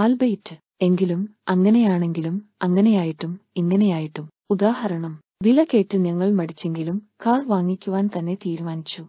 ആൽബയിറ്റ് എങ്കിലും അങ്ങനെയാണെങ്കിലും അങ്ങനെയായിട്ടും ഇങ്ങനെയായിട്ടും ഉദാഹരണം വില കേട്ട് ഞങ്ങൾ മടിച്ചെങ്കിലും കാർ വാങ്ങിക്കുവാൻ തന്നെ തീരുമാനിച്ചു